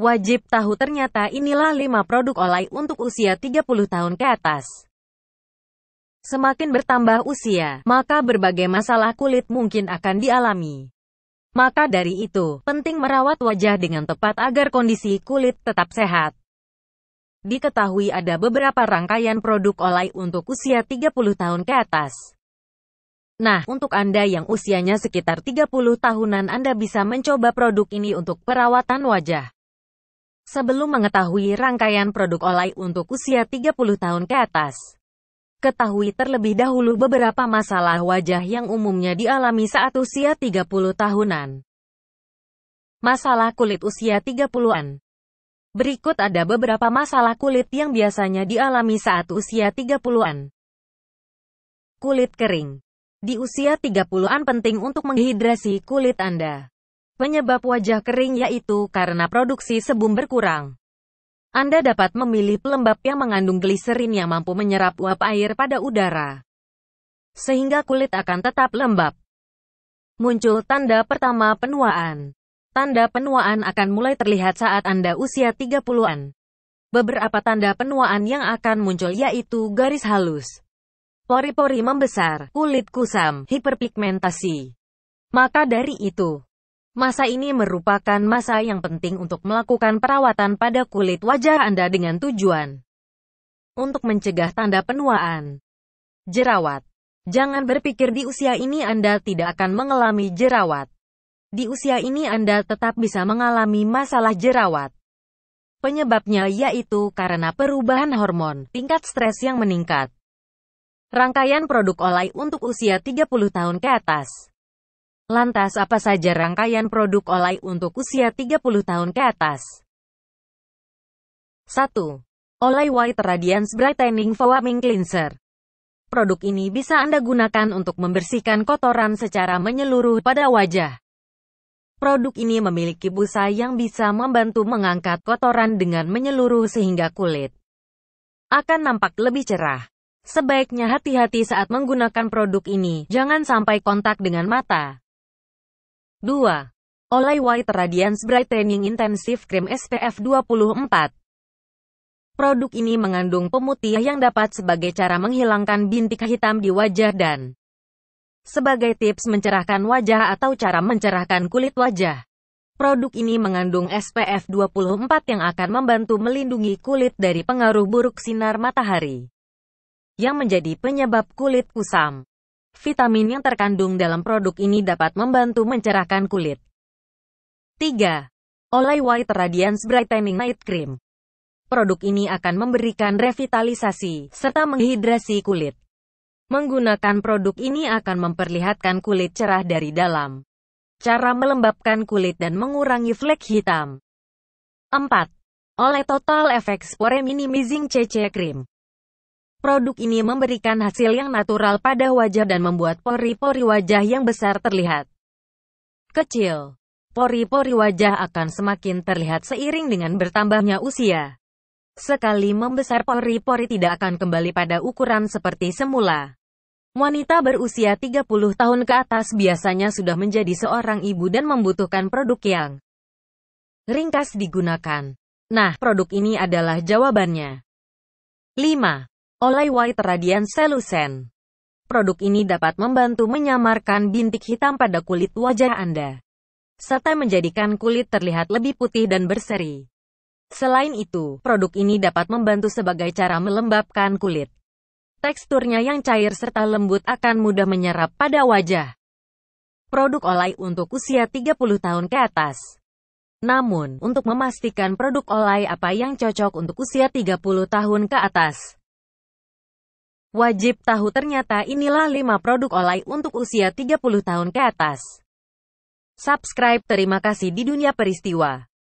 Wajib tahu ternyata inilah 5 produk olay untuk usia 30 tahun ke atas. Semakin bertambah usia, maka berbagai masalah kulit mungkin akan dialami. Maka dari itu, penting merawat wajah dengan tepat agar kondisi kulit tetap sehat. Diketahui ada beberapa rangkaian produk olay untuk usia 30 tahun ke atas. Nah, untuk Anda yang usianya sekitar 30 tahunan Anda bisa mencoba produk ini untuk perawatan wajah. Sebelum mengetahui rangkaian produk Olay untuk usia 30 tahun ke atas, ketahui terlebih dahulu beberapa masalah wajah yang umumnya dialami saat usia 30 tahunan. Masalah kulit usia 30-an Berikut ada beberapa masalah kulit yang biasanya dialami saat usia 30-an. Kulit kering di usia 30-an penting untuk menghidrasi kulit Anda. Penyebab wajah kering yaitu karena produksi sebum berkurang. Anda dapat memilih pelembab yang mengandung gliserin yang mampu menyerap uap air pada udara. Sehingga kulit akan tetap lembab. Muncul tanda pertama penuaan. Tanda penuaan akan mulai terlihat saat Anda usia 30-an. Beberapa tanda penuaan yang akan muncul yaitu garis halus, pori-pori membesar, kulit kusam, hiperpigmentasi. Maka dari itu, Masa ini merupakan masa yang penting untuk melakukan perawatan pada kulit wajah Anda dengan tujuan untuk mencegah tanda penuaan. Jerawat Jangan berpikir di usia ini Anda tidak akan mengalami jerawat. Di usia ini Anda tetap bisa mengalami masalah jerawat. Penyebabnya yaitu karena perubahan hormon, tingkat stres yang meningkat. Rangkaian produk olay untuk usia 30 tahun ke atas. Lantas apa saja rangkaian produk Olay untuk usia 30 tahun ke atas? 1. Olay White Radiance Brightening Foaming Cleanser Produk ini bisa Anda gunakan untuk membersihkan kotoran secara menyeluruh pada wajah. Produk ini memiliki busa yang bisa membantu mengangkat kotoran dengan menyeluruh sehingga kulit akan nampak lebih cerah. Sebaiknya hati-hati saat menggunakan produk ini, jangan sampai kontak dengan mata. 2. Olay White Radiance Brightening Intensive Cream SPF 24 Produk ini mengandung pemutih yang dapat sebagai cara menghilangkan bintik hitam di wajah dan sebagai tips mencerahkan wajah atau cara mencerahkan kulit wajah. Produk ini mengandung SPF 24 yang akan membantu melindungi kulit dari pengaruh buruk sinar matahari yang menjadi penyebab kulit kusam. Vitamin yang terkandung dalam produk ini dapat membantu mencerahkan kulit. 3. Olay White Radiance Brightening Night Cream. Produk ini akan memberikan revitalisasi serta menghidrasi kulit. Menggunakan produk ini akan memperlihatkan kulit cerah dari dalam. Cara melembabkan kulit dan mengurangi flek hitam. 4. Olay Total Effects Pore Minimizing CC Cream. Produk ini memberikan hasil yang natural pada wajah dan membuat pori-pori wajah yang besar terlihat kecil. Pori-pori wajah akan semakin terlihat seiring dengan bertambahnya usia. Sekali membesar pori-pori tidak akan kembali pada ukuran seperti semula. Wanita berusia 30 tahun ke atas biasanya sudah menjadi seorang ibu dan membutuhkan produk yang ringkas digunakan. Nah, produk ini adalah jawabannya. 5 oleh White Radiance Lucent. Produk ini dapat membantu menyamarkan bintik hitam pada kulit wajah Anda, serta menjadikan kulit terlihat lebih putih dan berseri. Selain itu, produk ini dapat membantu sebagai cara melembabkan kulit. Teksturnya yang cair serta lembut akan mudah menyerap pada wajah. Produk Olay untuk usia 30 tahun ke atas. Namun, untuk memastikan produk Olay apa yang cocok untuk usia 30 tahun ke atas, Wajib tahu ternyata inilah 5 produk olay untuk usia 30 tahun ke atas. Subscribe terima kasih di dunia peristiwa.